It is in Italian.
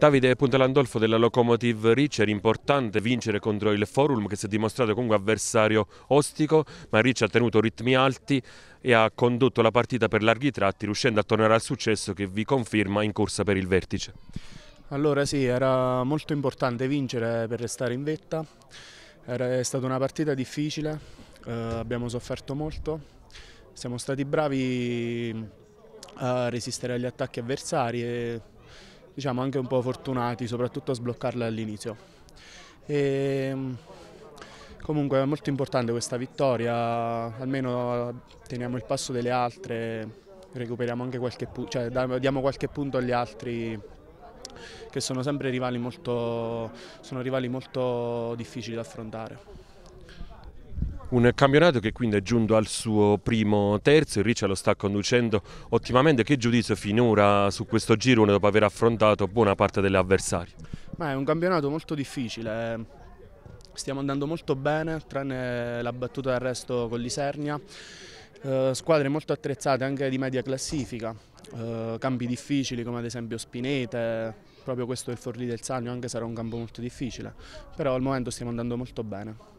Davide Puntelandolfo della Locomotive Ricci era importante vincere contro il Forum che si è dimostrato comunque avversario ostico, ma Ricci ha tenuto ritmi alti e ha condotto la partita per larghi tratti riuscendo a tornare al successo che vi conferma in corsa per il vertice. Allora sì, era molto importante vincere per restare in vetta, era, è stata una partita difficile, eh, abbiamo sofferto molto, siamo stati bravi a resistere agli attacchi avversari e diciamo, anche un po' fortunati, soprattutto a sbloccarla all'inizio. E, ehm, comunque è molto importante questa vittoria, almeno teniamo il passo delle altre, recuperiamo anche qualche punto, cioè diamo qualche punto agli altri che sono sempre rivali molto, sono rivali molto difficili da affrontare. Un campionato che quindi è giunto al suo primo terzo, il Riccia lo sta conducendo ottimamente. Che giudizio finora su questo girone dopo aver affrontato buona parte delle avversarie? Ma è un campionato molto difficile, stiamo andando molto bene, tranne la battuta d'arresto con l'Isernia. Eh, squadre molto attrezzate anche di media classifica, eh, campi difficili come ad esempio Spinete, proprio questo del Forlì del Sannio, anche sarà un campo molto difficile, però al momento stiamo andando molto bene.